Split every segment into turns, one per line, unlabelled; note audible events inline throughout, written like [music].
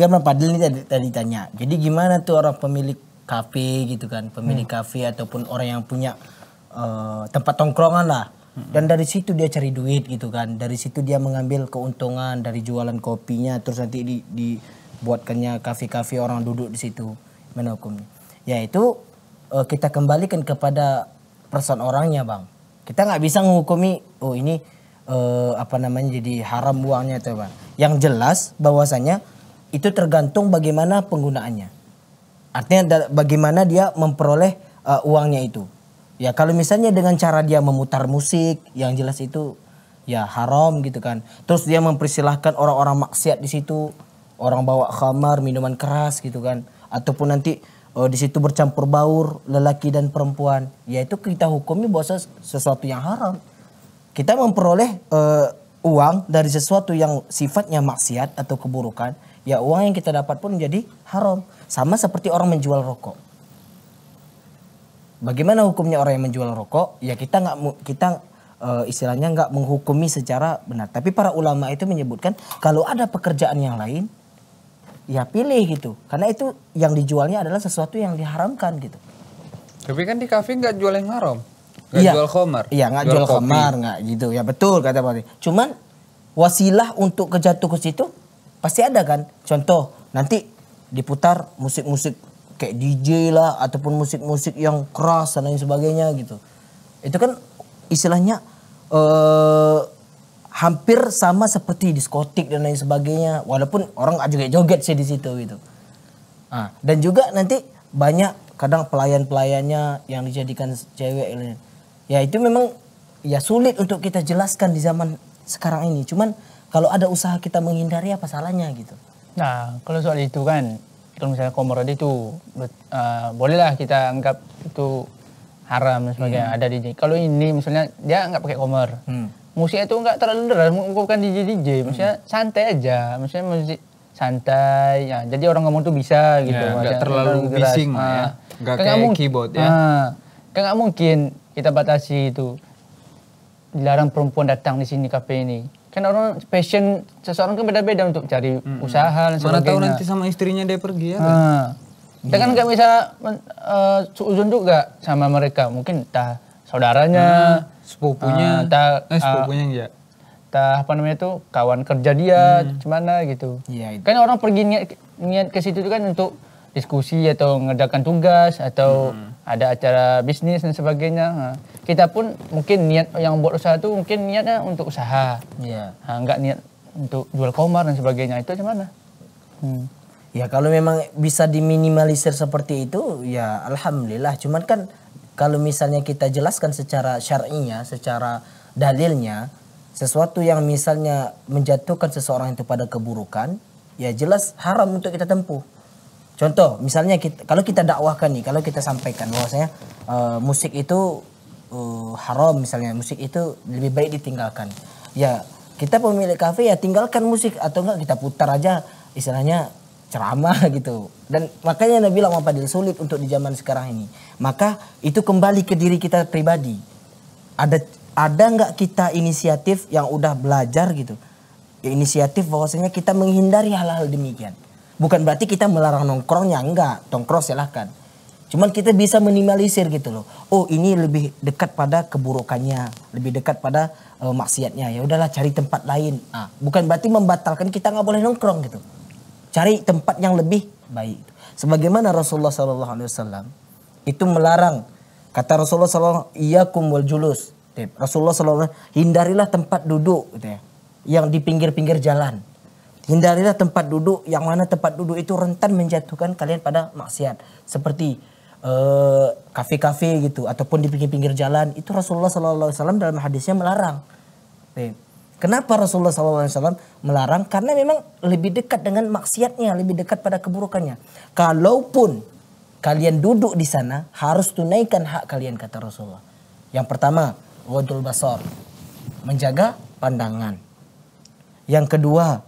kan Pak Fadil ini tadi, tadi tanya. Jadi gimana tuh orang pemilik kafe gitu kan, pemilik hmm. kafe ataupun orang yang punya uh, tempat tongkrongan lah. Hmm. Dan dari situ dia cari duit gitu kan. Dari situ dia mengambil keuntungan dari jualan kopinya terus nanti di, dibuatkannya kafe-kafe orang duduk di situ menokumnya. Yaitu uh, kita kembalikan kepada person orangnya, Bang. Kita nggak bisa menghukumi oh ini uh, apa namanya jadi haram uangnya tuh, bang. Yang jelas bahwasanya itu tergantung bagaimana penggunaannya. Artinya bagaimana dia memperoleh uh, uangnya itu. Ya kalau misalnya dengan cara dia memutar musik yang jelas itu ya haram gitu kan. Terus dia mempersilahkan orang-orang maksiat di situ, orang bawa khamar, minuman keras gitu kan. Ataupun nanti uh, di situ bercampur baur lelaki dan perempuan. yaitu kita hukumnya bahwa sesuatu yang haram. Kita memperoleh uh, uang dari sesuatu yang sifatnya maksiat atau keburukan ya uang yang kita dapat pun menjadi haram. Sama seperti orang menjual rokok. Bagaimana hukumnya orang yang menjual rokok? Ya kita nggak kita e, istilahnya nggak menghukumi secara benar. Tapi para ulama itu menyebutkan kalau ada pekerjaan yang lain, ya pilih gitu. Karena itu yang dijualnya adalah sesuatu yang diharamkan gitu. Tapi kan di kafe nggak jual yang haram. Gak iya. jual
khomer. Iya, nggak jual, jual khomer,
nggak gitu. Ya betul kata Pak. Cuman wasilah untuk kejatuh ke situ pasti ada kan contoh nanti diputar musik-musik kayak DJ lah ataupun musik-musik yang keras dan lain sebagainya gitu itu kan istilahnya eh, hampir sama seperti diskotik dan lain sebagainya walaupun orang juga joget sih di situ gitu ah. dan juga nanti banyak kadang pelayan-pelayannya yang dijadikan cewek ya itu memang ya sulit untuk kita jelaskan di zaman sekarang ini cuman kalau ada usaha kita menghindari apa salahnya gitu?
Nah, kalau soal itu kan, kalau misalnya komorod itu uh, bolehlah kita anggap itu haram sebagainya hmm. ada DJ. Kalau ini misalnya dia nggak pakai komer, hmm. musik itu nggak terlalu deras, bukan DJ DJ, hmm. maksudnya hmm. santai aja, maksudnya musik santai ya jadi orang ngomong tuh bisa ya, gitu ya, nggak ah. terlalu keras. bising ya
nggak kayak mungkin, keyboard ya
kan nggak mungkin kita batasi itu dilarang perempuan datang di sini kafe ini kan orang passion seseorang kan beda-beda untuk cari hmm. usaha dan sebagainya. Mana tahu nanti sama
istrinya dia pergi ya. Kan? Kita kan iya. nggak bisa uh,
eh, suuzon juga sama mereka. Mungkin entah saudaranya, hmm.
sepupunya,
uh, entah, eh, ah, sepupunya uh, ya. Tah apa namanya itu kawan kerja dia, hmm. gimana gitu. Ya, Kan orang pergi niat niat ke situ kan untuk diskusi atau ngerjakan tugas atau hmm. ada acara bisnis dan sebagainya. Nah kita pun mungkin niat yang buat usaha itu mungkin niatnya untuk usaha. Iya. Yeah. Nah, nggak niat untuk jual komar dan sebagainya itu
gimana? Hmm. Ya kalau memang bisa diminimalisir seperti itu ya alhamdulillah. Cuman kan kalau misalnya kita jelaskan secara syar'inya, secara dalilnya sesuatu yang misalnya menjatuhkan seseorang itu pada keburukan, ya jelas haram untuk kita tempuh. Contoh, misalnya kita, kalau kita dakwahkan nih, kalau kita sampaikan bahwasanya uh, musik itu uh, haram misalnya musik itu lebih baik ditinggalkan ya kita pemilik kafe ya tinggalkan musik atau enggak kita putar aja istilahnya ceramah [laughs] gitu dan makanya Nabi bilang apa sulit untuk di zaman sekarang ini maka itu kembali ke diri kita pribadi ada ada nggak kita inisiatif yang udah belajar gitu ya, inisiatif bahwasanya kita menghindari hal-hal demikian bukan berarti kita melarang nongkrongnya enggak nongkrong silahkan Cuman kita bisa minimalisir gitu loh. Oh ini lebih dekat pada keburukannya, lebih dekat pada uh, maksiatnya. Ya udahlah cari tempat lain. Nah, bukan berarti membatalkan kita nggak boleh nongkrong gitu. Cari tempat yang lebih baik. Sebagaimana Rasulullah Shallallahu Alaihi Wasallam itu melarang. Kata Rasulullah SAW, Iya kumul julus. Rasulullah SAW, hindarilah tempat duduk gitu ya, yang di pinggir-pinggir jalan. Hindarilah tempat duduk yang mana tempat duduk itu rentan menjatuhkan kalian pada maksiat. Seperti Eh, kafe-kafe uh, gitu ataupun di pinggir-pinggir jalan itu Rasulullah Sallallahu Alaihi Wasallam dalam hadisnya melarang. Kenapa Rasulullah SAW melarang? Karena memang lebih dekat dengan maksiatnya, lebih dekat pada keburukannya. Kalaupun kalian duduk di sana, harus tunaikan hak kalian kata Rasulullah. Yang pertama, wadul basor, menjaga pandangan. Yang kedua,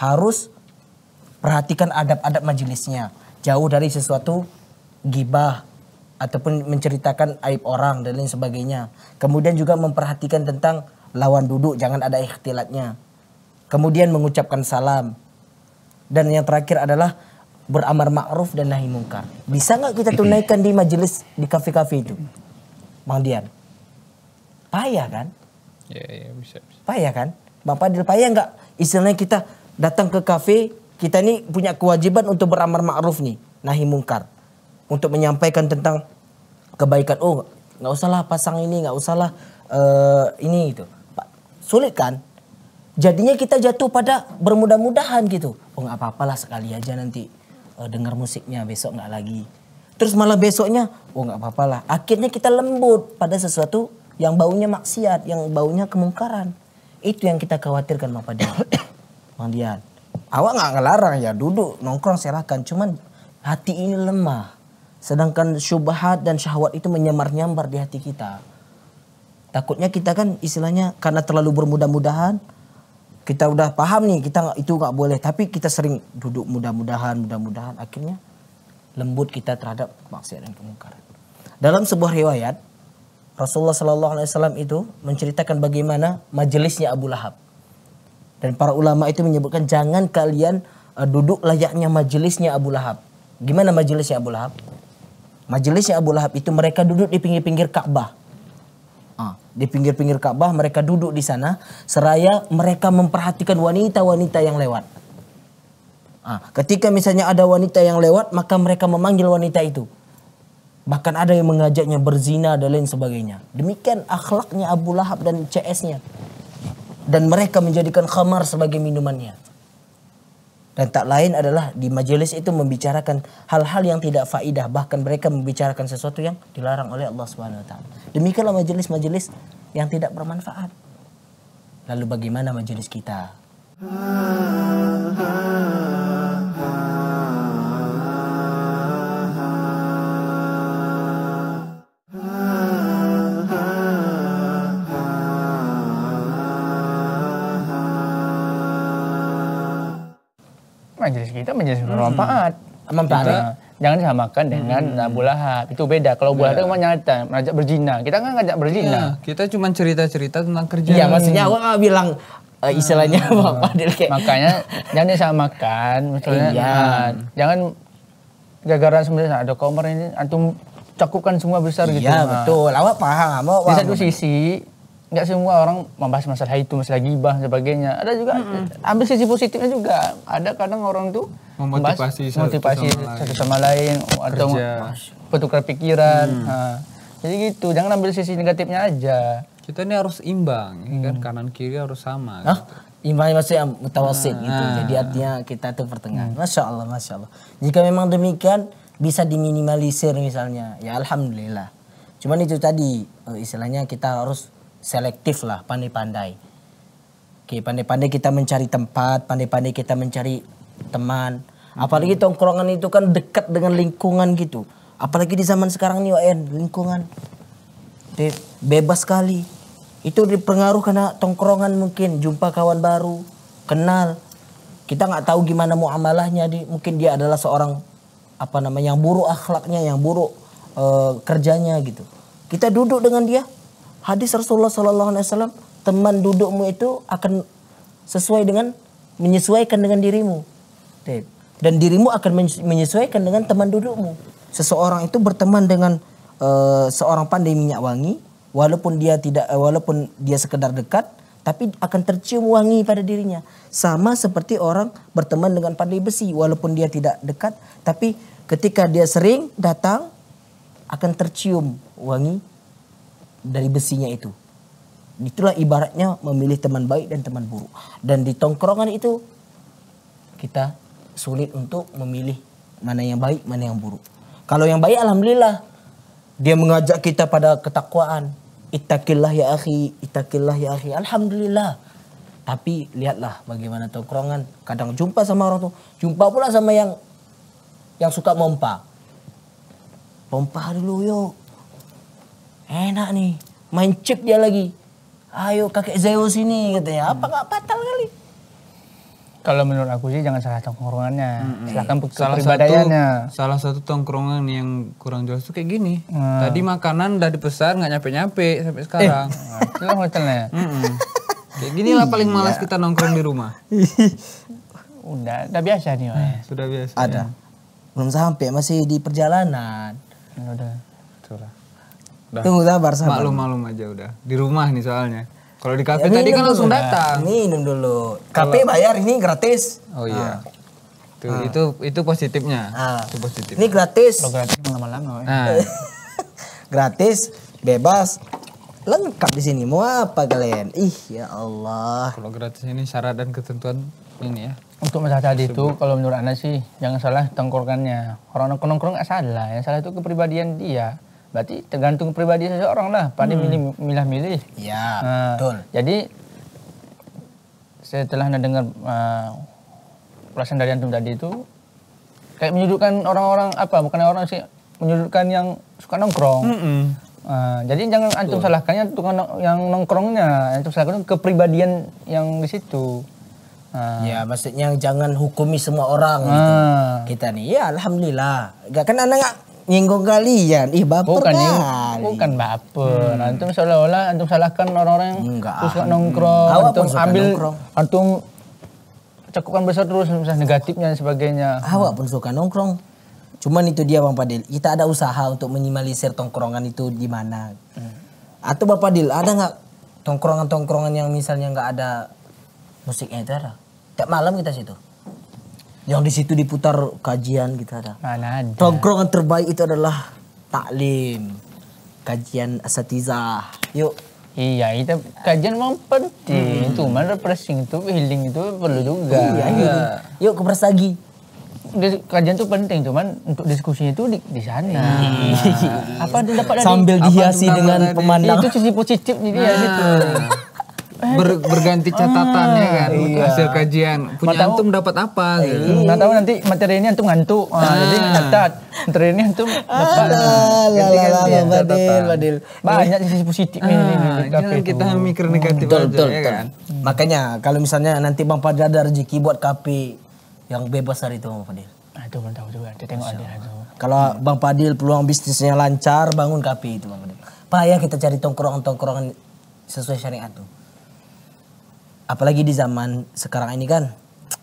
harus perhatikan adab-adab majelisnya. Jauh dari sesuatu gibah ataupun menceritakan aib orang dan lain sebagainya. Kemudian juga memperhatikan tentang lawan duduk, jangan ada ikhtilatnya. Kemudian mengucapkan salam. Dan yang terakhir adalah beramar ma'ruf dan nahi mungkar. Bisa nggak kita tunaikan di majelis di kafe-kafe itu? Bang Dian. Payah kan?
Ya, ya bisa, bisa.
Payah kan? Bapak Padil payah nggak? Istilahnya kita datang ke kafe, kita ini punya kewajiban untuk beramar ma'ruf nih, nahi mungkar untuk menyampaikan tentang kebaikan. Oh, nggak usahlah pasang ini, nggak usahlah uh, ini itu, Sulit kan? Jadinya kita jatuh pada bermudah-mudahan gitu. Oh nggak apa-apalah sekali aja nanti uh, dengar musiknya besok nggak lagi. Terus malah besoknya, oh nggak apa-apalah. Akhirnya kita lembut pada sesuatu yang baunya maksiat, yang baunya kemungkaran. Itu yang kita khawatirkan bapak dia? [coughs] Bang Dian. Awak nggak ngelarang ya duduk nongkrong silahkan. Cuman hati ini lemah. Sedangkan syubhat dan syahwat itu menyamar-nyamar di hati kita. Takutnya kita kan istilahnya karena terlalu bermudah-mudahan, kita udah paham nih kita itu nggak boleh, tapi kita sering duduk mudah-mudahan, mudah-mudahan, akhirnya lembut kita terhadap maksiat dan kemungkaran. Dalam sebuah riwayat Rasulullah Shallallahu Alaihi Wasallam itu menceritakan bagaimana majelisnya Abu Lahab dan para ulama itu menyebutkan jangan kalian eh, duduk layaknya majelisnya Abu Lahab. Gimana majelisnya Abu Lahab? Majelisnya Abu Lahab itu mereka duduk di pinggir-pinggir Ka'bah. Ah, di pinggir-pinggir Ka'bah mereka duduk di sana. Seraya mereka memperhatikan wanita-wanita yang lewat. Ah, ketika misalnya ada wanita yang lewat maka mereka memanggil wanita itu. Bahkan ada yang mengajaknya berzina dan lain sebagainya. Demikian akhlaknya Abu Lahab dan CS-nya. Dan mereka menjadikan khamar sebagai minumannya. Dan tak lain adalah di majelis itu membicarakan hal-hal yang tidak faidah. Bahkan mereka membicarakan sesuatu yang dilarang oleh Allah SWT. Demikianlah majelis-majelis yang tidak bermanfaat. Lalu bagaimana majelis kita?
majelis kita majelis hmm. bermanfaat. Hmm. Manfaat. jangan disamakan dengan hmm. Abu Lahab. Itu beda. Kalau Abu Lahab cuma nyata, mengajak berzina. Kita kan ngajak berzina. Ya,
kita cuma cerita-cerita tentang kerja. Iya, maksudnya hmm. aku
nggak bilang uh, istilahnya hmm. [laughs] apa Fadil kayak makanya jangan disamakan misalnya iya. nah, jangan gagaran sebenarnya ah, ada komer ini antum cakupkan semua besar iya, gitu iya ah. betul awak paham di satu sisi nggak semua orang membahas masalah itu masalah gibah sebagainya ada juga mm -hmm. ambil sisi positifnya juga ada kadang orang tuh memotivasi membahas, motivasi sama satu sama lain, sama lain atau bertukar
pikiran hmm. nah,
jadi gitu jangan ambil sisi negatifnya
aja kita ini harus imbang
ya kan? hmm. kan kanan kiri harus sama nah, gitu. Imbang maksudnya mutawasit nah, gitu. Jadi artinya kita tuh pertengahan. Hmm. Masya Allah, masya Allah. Jika memang demikian bisa diminimalisir misalnya, ya alhamdulillah. Cuman itu tadi eh, istilahnya kita harus selektif lah, pandai-pandai. Oke, pandai-pandai kita mencari tempat, pandai-pandai kita mencari teman. Apalagi hmm. tongkrongan itu kan dekat dengan lingkungan gitu. Apalagi di zaman sekarang nih, ON, lingkungan bebas sekali. Itu dipengaruhi karena tongkrongan mungkin, jumpa kawan baru, kenal. Kita nggak tahu gimana muamalahnya, di, mungkin dia adalah seorang apa namanya yang buruk akhlaknya, yang buruk e, kerjanya gitu. Kita duduk dengan dia, hadis Rasulullah Sallallahu Alaihi Wasallam teman dudukmu itu akan sesuai dengan menyesuaikan dengan dirimu dan dirimu akan menyesuaikan dengan teman dudukmu seseorang itu berteman dengan uh, seorang pandai minyak wangi walaupun dia tidak uh, walaupun dia sekedar dekat tapi akan tercium wangi pada dirinya sama seperti orang berteman dengan pandai besi walaupun dia tidak dekat tapi ketika dia sering datang akan tercium wangi dari besinya itu. Itulah ibaratnya memilih teman baik dan teman buruk. Dan di tongkrongan itu kita sulit untuk memilih mana yang baik, mana yang buruk. Kalau yang baik alhamdulillah dia mengajak kita pada ketakwaan. Ittaqillah ya akhi, ittaqillah ya akhi. Alhamdulillah. Tapi lihatlah bagaimana tongkrongan. Kadang jumpa sama orang tuh, jumpa pula sama yang yang suka mompa. Pompa dulu yuk enak nih main cek dia lagi ayo kakek Zeus sini katanya apa nggak hmm. batal kali
kalau menurut aku sih jangan salah
tongkrongannya hmm. silahkan salah satu, salah satu tongkrongan yang kurang jelas tuh kayak gini hmm. tadi makanan udah dipesan nggak nyampe nyampe sampai sekarang eh. nah, hotelnya kayak gini lah paling malas iya. kita nongkrong di rumah [laughs] udah udah biasa nih sudah biasa
ada ya. belum sampai masih di perjalanan udah itulah Udah. Tunggu sabar sabar. malum malum
aja udah. Di rumah nih soalnya. Kalau di kafe ya, tadi kan langsung datang.
Minum dulu. Kafe bayar ini gratis.
Oh iya. Ah. Itu, ah. itu itu positifnya. Ah. Itu positif. Ini gratis. Kalau gratis
lama-lama. Ah. [laughs] gratis, bebas, lengkap di sini. Mau apa kalian? Ih ya Allah.
Kalau gratis ini syarat dan ketentuan ini ya. Untuk masalah tadi
itu kalau menurut Anda sih jangan salah tengkorkannya. Orang nongkrong-nongkrong nggak salah, yang salah itu kepribadian dia Berarti tergantung pribadi seseorang lah, paling hmm. milih milah-milih. ya, uh, betul. Jadi setelah Anda dengar uh, ah, perasaan dari antum tadi itu kayak menyudutkan orang-orang apa, bukan orang sih menyudutkan yang suka nongkrong. Mm -mm. Uh, jadi jangan betul. salahkan yang tukang yang nongkrongnya,
antum salahkan kepribadian yang di situ. Ah. Ya maksudnya jangan hukumi semua orang ah. gitu. Kita nih ya alhamdulillah. Gak kan anak nyinggung kalian. Ih baper bukan, kali. Bukan baper. Hmm. Antum seolah-olah antum salahkan orang-orang yang
suka nongkrong. Hmm. Antum suka ambil nongkrong.
antum cakupan besar terus misalnya negatifnya dan sebagainya. Awak pun suka nongkrong. Cuman itu dia Bang Padil. Kita ada usaha untuk minimalisir tongkrongan itu di mana. Hmm. Atau Bang Padil ada nggak tongkrongan-tongkrongan yang misalnya nggak ada musiknya itu ada? Tiap malam kita situ. Yang di situ diputar kajian kita gitu ada. Mana ada. Tongkrongan terbaik itu adalah taklim. Kajian asatiza. Yuk. Iya, itu kajian
memang penting. Hmm. Itu mana refreshing itu, healing itu perlu juga. Iya, iya. Yuk ke persagi. Kajian itu penting, cuman untuk diskusi itu di, di sana. Nah.
Apa dapat Sambil dihiasi dengan pemandangan. Itu sisi positif jadi nah. ya gitu. [laughs] Eh, ber, berganti catatan ah, ya kan iya. hasil kajian punya Matau, antum dapat apa eh, gitu.
Enggak iya. Nggak tahu nanti materi ini antum ngantuk. Ah. ah. jadi catat materi ini antum dapat. Ganti-ganti ya, badil, badil. Banyak
sisi positif ah, ini. Jangan kita itu. mikir hmm. negatif betul, aja betul, ya betul. kan. Hmm. Makanya kalau misalnya nanti Bang Fadil ada rezeki buat kafe yang bebas hari itu Bang Fadil. Aduh belum tahu juga, kita tengok ada. Kalau Bang Fadil peluang bisnisnya lancar, bangun kafe itu Bang Fadil. ya kita cari tongkrongan-tongkrongan sesuai syariat tuh apalagi di zaman sekarang ini kan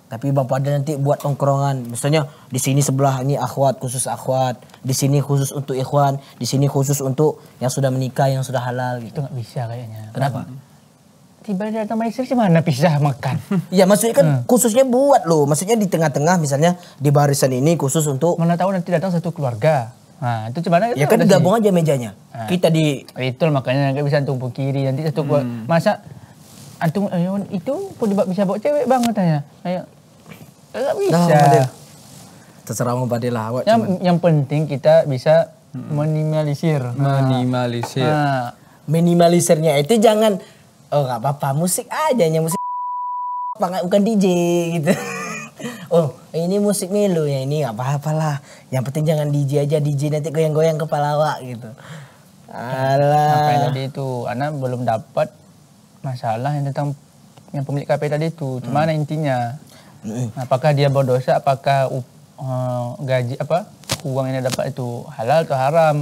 tapi bapak ada nanti buat tongkrongan. Misalnya di sini sebelah ini akhwat khusus akhwat, di sini khusus untuk ikhwan, di sini khusus untuk yang sudah menikah, yang sudah halal gitu. Itu nggak bisa kayaknya. Kenapa? Tiba tiba datang Malaysia sih mana pisah makan. [laughs] Iya maksudnya kan hmm. khususnya buat loh. Maksudnya di tengah-tengah misalnya di barisan ini khusus untuk. Mana tahu nanti datang satu keluarga. Nah itu gimana? Ya kan gabung aja mejanya.
Nah. Kita di. Oh, itu makanya nggak bisa tumpuk kiri nanti satu hmm. masa antum eh, ayun, itu pun bisa bawa cewek banget katanya. Ayo. Enggak bisa. Nah, Terserah mau badai awak. Yang, cuman. yang penting kita bisa
minimalisir. Nah.
Minimalisir. Nah.
Minimalisirnya itu jangan oh gak apa-apa musik aja yang musik [laughs] bukan DJ gitu. [laughs] Oh ini musik milo ya ini gak apa-apalah. Yang penting jangan DJ aja DJ nanti goyang-goyang kepala awak gitu. Alah. Sampai tadi itu, anak belum dapat
masalah yang tentang yang pemilik KPI tadi itu. Hmm. Mana intinya? Hmm. Apakah dia berdosa? Apakah uh, gaji apa uang yang dia dapat itu halal atau haram?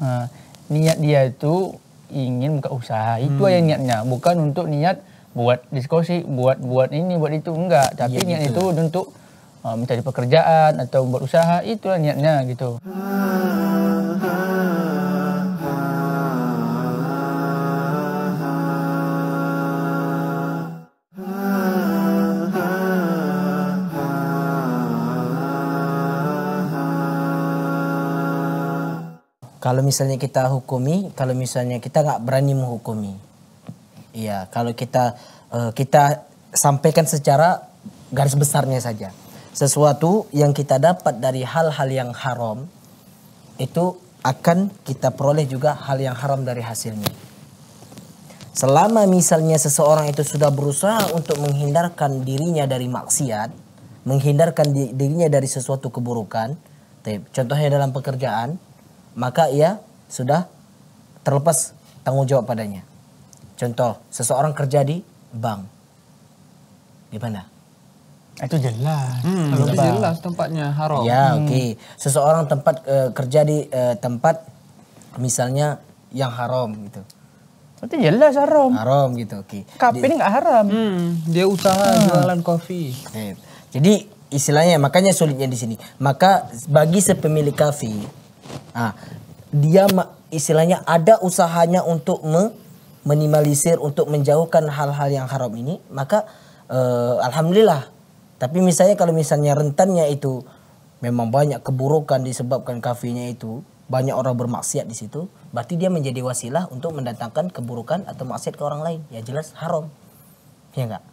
Uh, niat dia itu ingin buka usaha. Itu hmm. aja niatnya, bukan untuk niat buat diskusi, buat buat ini, buat itu enggak. Tapi ya, niat itu untuk uh, mencari pekerjaan atau buat usaha itulah niatnya gitu. Hmm.
kalau misalnya kita hukumi, kalau misalnya kita nggak berani menghukumi, iya, kalau kita uh, kita sampaikan secara garis besarnya saja, sesuatu yang kita dapat dari hal-hal yang haram itu akan kita peroleh juga hal yang haram dari hasilnya. Selama misalnya seseorang itu sudah berusaha untuk menghindarkan dirinya dari maksiat, menghindarkan dirinya dari sesuatu keburukan, contohnya dalam pekerjaan, maka ia sudah terlepas tanggung jawab padanya. Contoh, seseorang kerja di bank. Gimana? Itu jelas. Hmm, Kalau itu jelas tempatnya haram. Ya, hmm. oke. Okay. Seseorang tempat uh, kerja di uh, tempat misalnya yang haram gitu. Itu jelas haram. Haram gitu, oke. Okay. Kafe ini nggak haram. Hmm, dia usaha hmm. jualan kopi. Okay. Jadi istilahnya makanya sulitnya di sini. Maka bagi sepemilik kafe Nah, dia istilahnya ada usahanya untuk me minimalisir untuk menjauhkan hal-hal yang haram ini, maka uh, alhamdulillah. Tapi misalnya kalau misalnya rentannya itu memang banyak keburukan disebabkan kafirnya itu, banyak orang bermaksiat di situ, berarti dia menjadi wasilah untuk mendatangkan keburukan atau maksiat ke orang lain. Ya jelas haram. Ya enggak?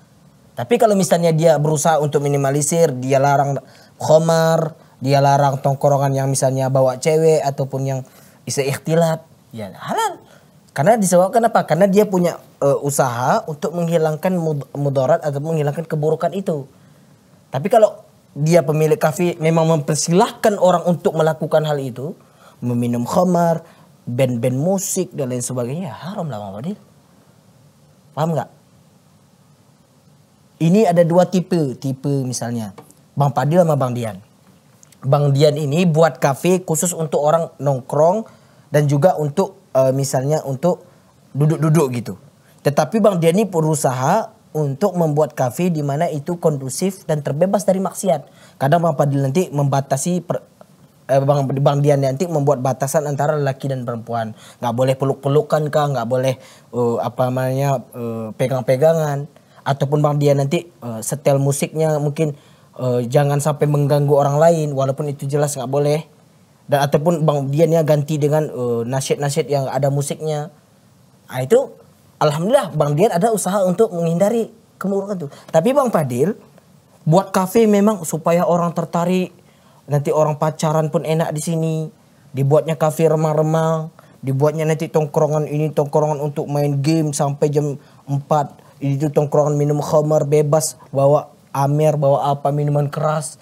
Tapi kalau misalnya dia berusaha untuk minimalisir, dia larang khomar, dia larang tongkorongan yang misalnya bawa cewek ataupun yang bisa ikhtilat
Ya halal.
Karena disebabkan apa? Karena dia punya uh, usaha untuk menghilangkan mud mudarat atau menghilangkan keburukan itu. Tapi kalau dia pemilik kafe memang mempersilahkan orang untuk melakukan hal itu, meminum khamar, band-band musik dan lain sebagainya, ya haram lah Muhammadil. Paham ya. nggak? Ini ada dua tipe, tipe misalnya Bang Padil sama Bang Dian. Bang Dian ini buat kafe khusus untuk orang nongkrong dan juga untuk uh, misalnya untuk duduk-duduk gitu. Tetapi Bang Dian ini berusaha untuk membuat kafe di mana itu kondusif dan terbebas dari maksiat. Kadang Bang Padil nanti membatasi per, eh, Bang Bang Dian nanti membuat batasan antara laki dan perempuan. Gak boleh peluk-pelukan kah, Gak boleh uh, apa namanya uh, pegang-pegangan ataupun Bang Dian nanti uh, setel musiknya mungkin uh, jangan sampai mengganggu orang lain walaupun itu jelas nggak boleh dan ataupun bang dia ganti dengan uh, eh, nasihat-nasihat yang ada musiknya nah, itu alhamdulillah bang Dian ada usaha untuk menghindari kemurungan itu tapi bang Fadil buat kafe memang supaya orang tertarik nanti orang pacaran pun enak di sini dibuatnya kafe remang-remang dibuatnya nanti tongkrongan ini tongkrongan untuk main game sampai jam 4 itu tongkrongan minum khamar bebas bawa Amer bawa apa minuman keras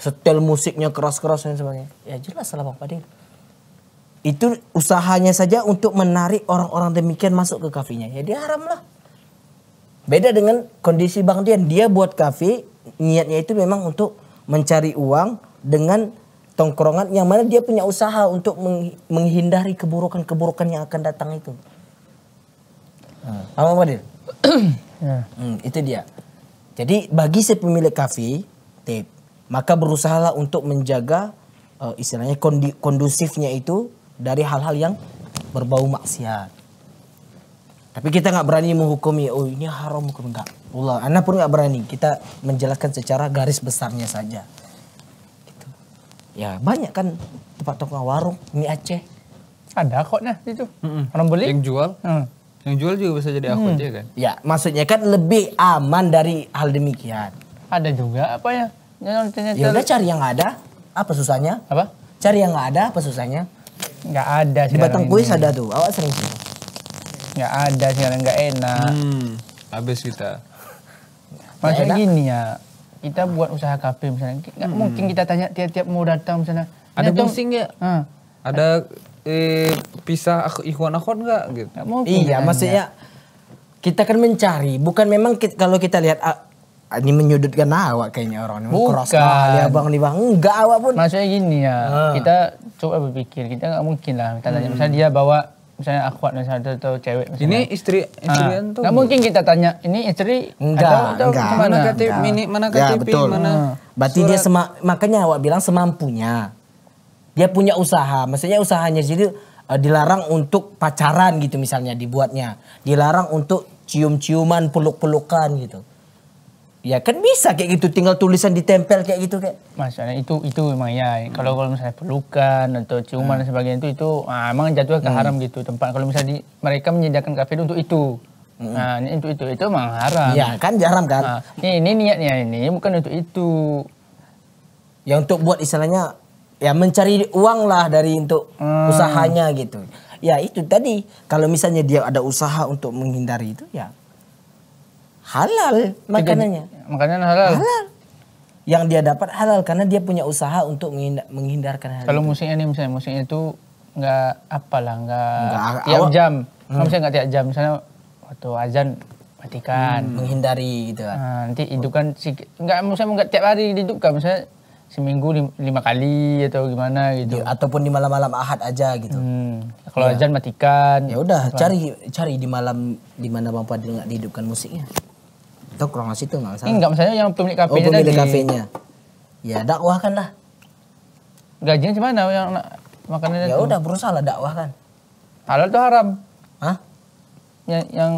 setel musiknya keras-keras dan sebagainya ya jelas salah bang Fadil itu usahanya saja untuk menarik orang-orang demikian masuk ke kafenya ya dia haram lah beda dengan kondisi Bang Dian dia buat kafe niatnya itu memang untuk mencari uang dengan tongkrongan yang mana dia punya usaha untuk menghindari keburukan-keburukan yang akan datang itu. Hmm. Apa Fadil? [clears throat] ya. hmm, itu dia. Jadi bagi si pemilik kafe tip, maka berusahalah untuk menjaga uh, istilahnya kondi, kondusifnya itu dari hal-hal yang berbau maksiat. Tapi kita nggak berani menghukumi, oh ini haram hukum enggak. Allah, anak pun nggak berani. Kita menjelaskan secara garis besarnya saja. Gitu. Ya banyak kan tempat toko warung mie Aceh. Ada kok nah itu. Mm -mm. Orang beli? Yang jual. Mm. Yang jual juga bisa jadi aku hmm. ya kan? Ya, maksudnya kan lebih aman dari hal demikian. Ada juga apa ya? Ya udah cari yang ada. Apa susahnya? Apa? Cari yang nggak ada, apa susahnya? Nggak ada sih. Di batang kuis ada tuh. Awak sering sih. Nggak ada sih karena nggak enak.
Hmm,
habis kita.
Maksudnya gini ya, kita buat
usaha kafe misalnya, nggak hmm. mungkin kita
tanya tiap-tiap mau datang misalnya. Ada posting nggak? Ya?
Ada
eh, pisah aku ah, ikhwan akhwat nggak gitu? mau iya, maksudnya kita kan mencari, bukan memang kita, kalau kita lihat ah, ini menyudutkan awak kayaknya orang ini cross kali abang nih bang enggak awak pun maksudnya gini ya uh. kita coba berpikir kita nggak mungkin
lah kita tanya hmm. misalnya dia bawa misalnya akhwat misalnya atau cewek misalnya. Ini istri istri uh. antum. Enggak mungkin kita tanya, ini istri enggak, atau, atau enggak, mana KTP, mana KTP, ya, mana.
Berarti surat. dia semak makanya awak bilang semampunya dia punya usaha, maksudnya usahanya jadi uh, dilarang untuk pacaran gitu misalnya dibuatnya, dilarang untuk cium-ciuman, peluk-pelukan gitu. Ya kan bisa kayak gitu, tinggal tulisan ditempel kayak gitu kayak. Masalahnya itu itu memang
ya. Hmm. Kalau kalau misalnya pelukan atau ciuman hmm. dan sebagainya itu itu ah, emang jadwal ke hmm. haram hmm. gitu tempat. Kalau misalnya di, mereka menyediakan kafe untuk itu. Hmm. Nah, ini
untuk itu itu memang haram. Ya kan haram kan. Nah, ini, ini niatnya ini bukan untuk itu. Ya untuk buat istilahnya ya mencari uang lah dari untuk hmm. usahanya gitu. Ya itu tadi kalau misalnya dia ada usaha untuk menghindari itu ya halal makanannya. Makanan halal. Halal. Yang dia dapat halal karena dia punya usaha untuk menghindar, menghindarkan hal Kalau musiknya ini misalnya musiknya itu
nggak apa nggak, nggak tiap jam. Hmm. Kalau misalnya nggak tiap jam misalnya waktu azan matikan hmm, menghindari gitu ah, kan. Nah, nanti hidupkan sih nggak misalnya nggak tiap hari dihidupkan misalnya seminggu lima kali atau gimana gitu ya, ataupun di malam-malam ahad aja gitu hmm.
kalau ya. ajan matikan ya udah cari cari di malam di mana bapak Fadil nggak dihidupkan musiknya atau kurang ngasih itu nggak salah enggak misalnya
yang pemilik kafe oh, pemilik kafenya
ya dakwahkan lah
gajinya gimana yang makanannya ya udah berusaha lah dakwah kan halal tuh haram Hah? yang yang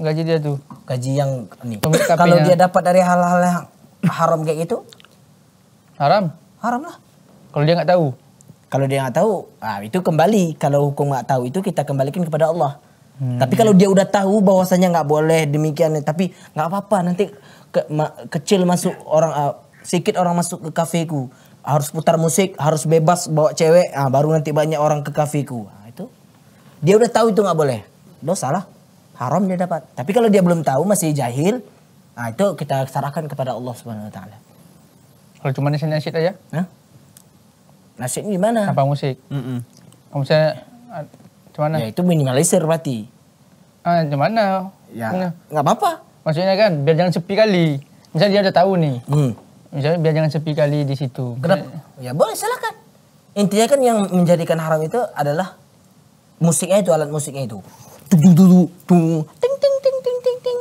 gaji dia
tuh gaji yang nih kalau dia dapat dari hal-hal yang haram kayak gitu Haram. Haram lah. Kalau dia nggak tahu. Kalau dia nggak tahu, ah itu kembali. Kalau hukum nggak tahu itu kita kembalikan kepada Allah. Hmm. Tapi kalau dia udah tahu bahwasanya nggak boleh demikian, tapi nggak apa-apa nanti ke, ma, kecil masuk orang uh, ah, sedikit orang masuk ke kafeku harus putar musik, harus bebas bawa cewek, ah, baru nanti banyak orang ke kafeku. Nah, itu dia udah tahu itu nggak boleh, lo salah, haram dia dapat. Tapi kalau dia belum tahu masih jahil, nah itu kita serahkan kepada Allah Subhanahu Wa Taala. Kalau cuma nasi nasi aja? Hah? Nasi gimana? Apa musik? Mm -mm.
Misalnya, gimana? Ah, ya itu minimalisir berarti. Ah, gimana? Ya, nggak apa-apa. Maksudnya kan, biar jangan sepi kali. Misalnya dia udah tahu nih. Hmm. Misalnya biar jangan sepi kali di situ. Kenapa?
Ya boleh, silakan. Intinya kan yang menjadikan haram itu adalah musiknya itu, alat musiknya itu. Tung, tung, tung, tung, ting, ting, ting, ting, ting, ting.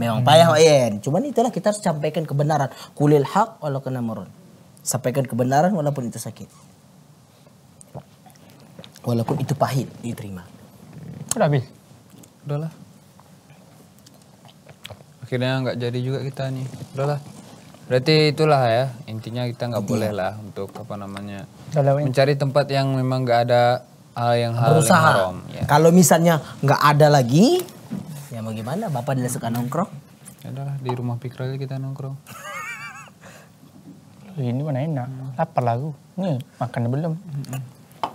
Memang payah wayan. Cuman itulah kita harus sampaikan kebenaran. Kulil hak walau kena murun. Sampaikan kebenaran walaupun itu sakit. Walaupun itu pahit diterima. Udah habis. Udahlah.
Akhirnya nggak jadi juga kita nih. Udahlah. Berarti itulah ya intinya kita nggak boleh lah untuk apa namanya Galauin. mencari tempat yang memang nggak ada hal yang hal berusaha. Yang haram, ya.
Kalau misalnya nggak ada lagi,
ya mau gimana bapak dia suka nongkrong adalah di rumah Pikir aja kita nongkrong
ini mana enak apa lapar ini nih makan belum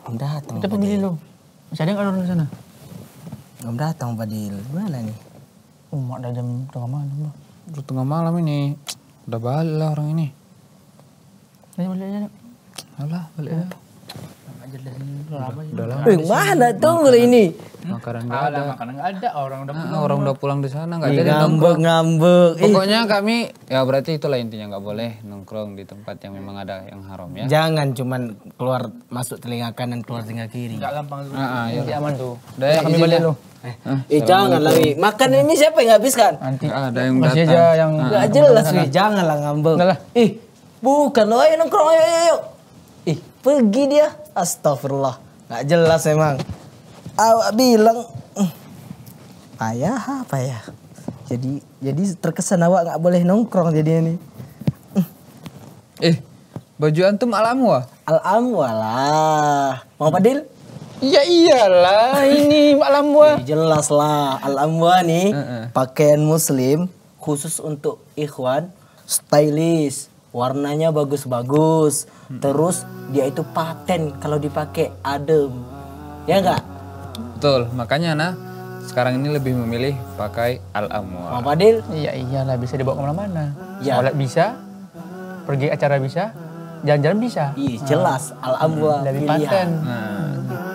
belum datang kita pergi loh, masih ada nggak orang di sana belum datang Badil
mana nih oh, umat dah jam tengah malam lah udah tengah malam ini udah balik lah orang ini ayo balik aja alah balik aja udah lama ya. Udah eh, lama. Eh, mana tuh makanan, ini? Makanan enggak ada. Makanan enggak ada, orang udah ah, pulang. orang udah pulang di sana enggak jadi ngambek ngambek. Pokoknya kami ya berarti itulah intinya enggak boleh nongkrong di tempat yang memang ada yang haram ya. Jangan
cuman keluar masuk telinga kanan keluar telinga kiri. Enggak gampang tuh. Heeh, ya aman tuh. Udah kami balik ya. lu. Eh, ah, eh jangan lagi. Makan ini siapa yang habiskan? Nanti ada yang datang. Masih aja yang enggak ah, jelas, janganlah ngambek. Ih, bukan lo ayo nongkrong ayo ayo pergi dia astagfirullah nggak jelas emang awak bilang eh, ayah apa ah, ya jadi jadi terkesan awak nggak boleh nongkrong jadinya nih eh baju antum alamwa alamwa lah mau padil Iya iyalah ini alamwa. Ya, jelas lah alamwa nih uh -uh. pakaian muslim khusus untuk ikhwan stylish warnanya bagus-bagus hmm. terus dia itu paten kalau dipakai adem ya enggak
betul makanya nah sekarang ini lebih memilih pakai al amwa Pak
Fadil iya iyalah bisa dibawa kemana-mana ya. Sholat bisa pergi acara bisa jalan-jalan bisa iya jelas hmm. al hmm, lebih paten
nah.